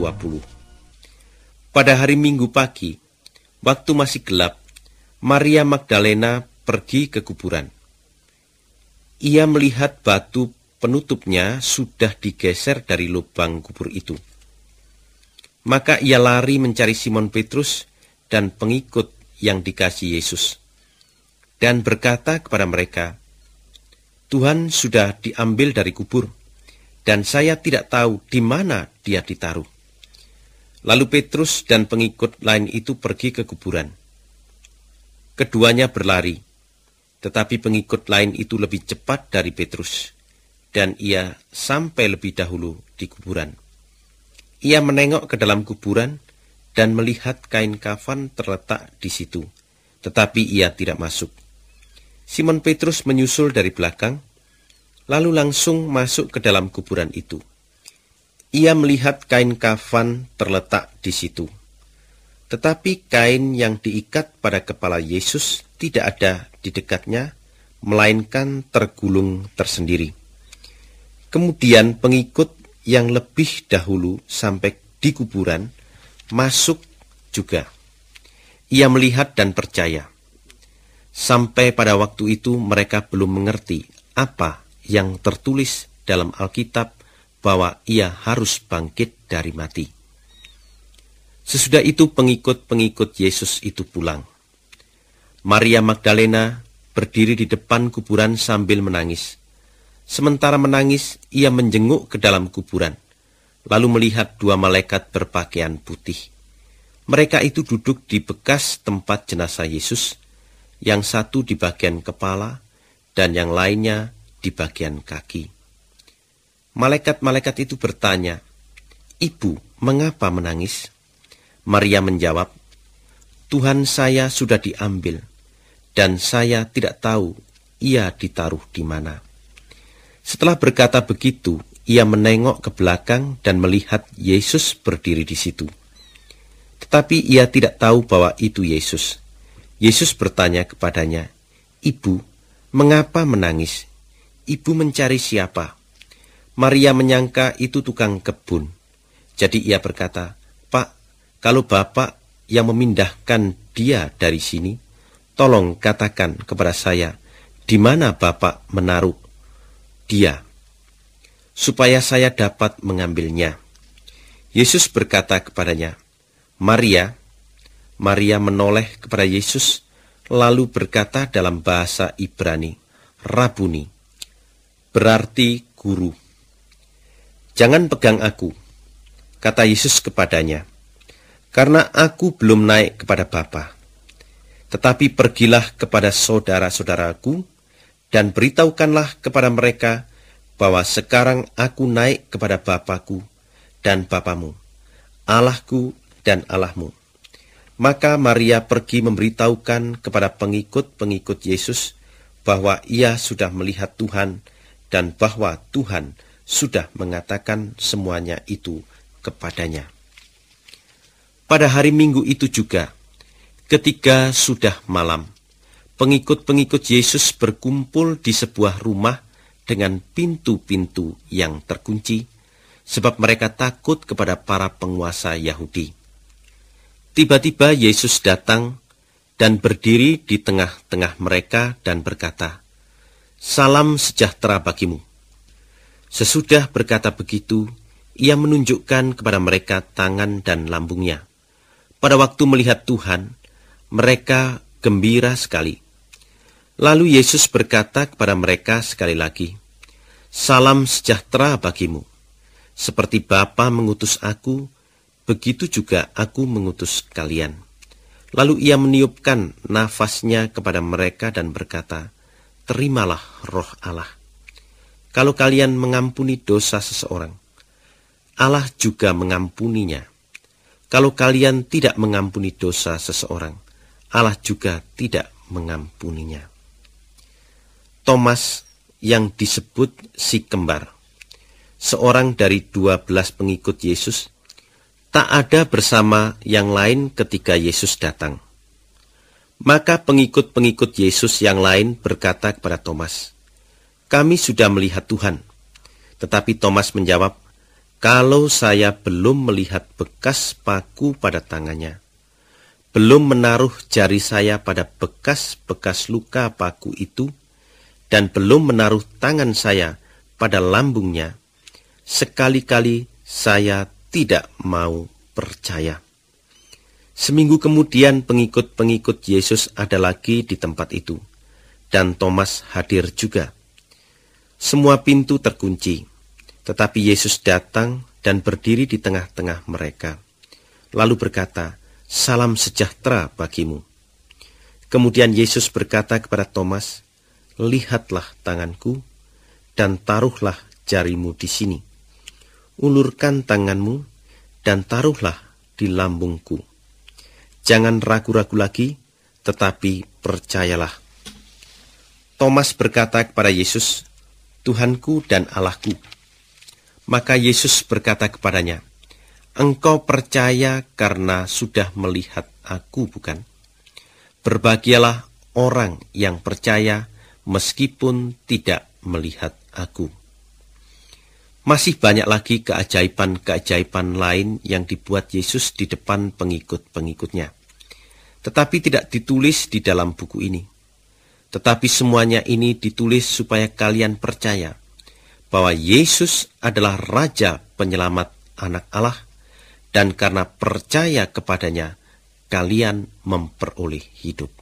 20. Pada hari Minggu pagi, waktu masih gelap, Maria Magdalena pergi ke kuburan. Ia melihat batu penutupnya sudah digeser dari lubang kubur itu. Maka ia lari mencari Simon Petrus dan pengikut yang dikasih Yesus. Dan berkata kepada mereka, Tuhan sudah diambil dari kubur, dan saya tidak tahu di mana dia ditaruh. Lalu Petrus dan pengikut lain itu pergi ke kuburan. Keduanya berlari, tetapi pengikut lain itu lebih cepat dari Petrus, dan ia sampai lebih dahulu di kuburan. Ia menengok ke dalam kuburan dan melihat kain kafan terletak di situ, tetapi ia tidak masuk. Simon Petrus menyusul dari belakang, lalu langsung masuk ke dalam kuburan itu. Ia melihat kain kafan terletak di situ. Tetapi kain yang diikat pada kepala Yesus tidak ada di dekatnya, melainkan tergulung tersendiri. Kemudian pengikut yang lebih dahulu sampai di kuburan masuk juga. Ia melihat dan percaya. Sampai pada waktu itu mereka belum mengerti apa yang tertulis dalam Alkitab bahwa ia harus bangkit dari mati. Sesudah itu pengikut-pengikut Yesus itu pulang. Maria Magdalena berdiri di depan kuburan sambil menangis. Sementara menangis, ia menjenguk ke dalam kuburan, lalu melihat dua malaikat berpakaian putih. Mereka itu duduk di bekas tempat jenazah Yesus, yang satu di bagian kepala dan yang lainnya di bagian kaki. Malaikat-malaikat itu bertanya, Ibu, mengapa menangis? Maria menjawab, Tuhan saya sudah diambil, dan saya tidak tahu ia ditaruh di mana. Setelah berkata begitu, ia menengok ke belakang dan melihat Yesus berdiri di situ. Tetapi ia tidak tahu bahwa itu Yesus. Yesus bertanya kepadanya, Ibu, mengapa menangis? Ibu mencari siapa? Maria menyangka itu tukang kebun. Jadi ia berkata, Pak, kalau Bapak yang memindahkan dia dari sini, tolong katakan kepada saya, di mana Bapak menaruh dia, supaya saya dapat mengambilnya. Yesus berkata kepadanya, Maria, Maria menoleh kepada Yesus, lalu berkata dalam bahasa Ibrani, Rabuni, berarti guru. Jangan pegang aku, kata Yesus kepadanya, karena aku belum naik kepada Bapa. Tetapi pergilah kepada saudara-saudaraku dan beritahukanlah kepada mereka bahwa sekarang aku naik kepada Bapakku dan Bapamu, Allahku dan Allahmu. Maka Maria pergi memberitahukan kepada pengikut-pengikut Yesus bahwa ia sudah melihat Tuhan dan bahwa Tuhan sudah mengatakan semuanya itu kepadanya. Pada hari Minggu itu juga, ketika sudah malam, pengikut-pengikut Yesus berkumpul di sebuah rumah dengan pintu-pintu yang terkunci, sebab mereka takut kepada para penguasa Yahudi. Tiba-tiba Yesus datang dan berdiri di tengah-tengah mereka dan berkata, Salam sejahtera bagimu. Sesudah berkata begitu, ia menunjukkan kepada mereka tangan dan lambungnya. Pada waktu melihat Tuhan, mereka gembira sekali. Lalu Yesus berkata kepada mereka sekali lagi, Salam sejahtera bagimu. Seperti Bapa mengutus aku, begitu juga aku mengutus kalian. Lalu ia meniupkan nafasnya kepada mereka dan berkata, Terimalah roh Allah. Kalau kalian mengampuni dosa seseorang, Allah juga mengampuninya. Kalau kalian tidak mengampuni dosa seseorang, Allah juga tidak mengampuninya. Thomas yang disebut si kembar, seorang dari dua belas pengikut Yesus, tak ada bersama yang lain ketika Yesus datang. Maka pengikut-pengikut Yesus yang lain berkata kepada Thomas, kami sudah melihat Tuhan. Tetapi Thomas menjawab, kalau saya belum melihat bekas paku pada tangannya, belum menaruh jari saya pada bekas-bekas luka paku itu, dan belum menaruh tangan saya pada lambungnya, sekali-kali saya tidak mau percaya. Seminggu kemudian pengikut-pengikut Yesus ada lagi di tempat itu, dan Thomas hadir juga. Semua pintu terkunci, tetapi Yesus datang dan berdiri di tengah-tengah mereka. Lalu berkata, Salam sejahtera bagimu. Kemudian Yesus berkata kepada Thomas, Lihatlah tanganku dan taruhlah jarimu di sini. Ulurkan tanganmu dan taruhlah di lambungku. Jangan ragu-ragu lagi, tetapi percayalah. Thomas berkata kepada Yesus, Tuhanku dan Allahku. Maka Yesus berkata kepadanya, Engkau percaya karena sudah melihat aku, bukan? Berbahagialah orang yang percaya meskipun tidak melihat aku. Masih banyak lagi keajaiban-keajaiban lain yang dibuat Yesus di depan pengikut-pengikutnya. Tetapi tidak ditulis di dalam buku ini. Tetapi semuanya ini ditulis supaya kalian percaya bahwa Yesus adalah Raja Penyelamat anak Allah dan karena percaya kepadanya kalian memperoleh hidup.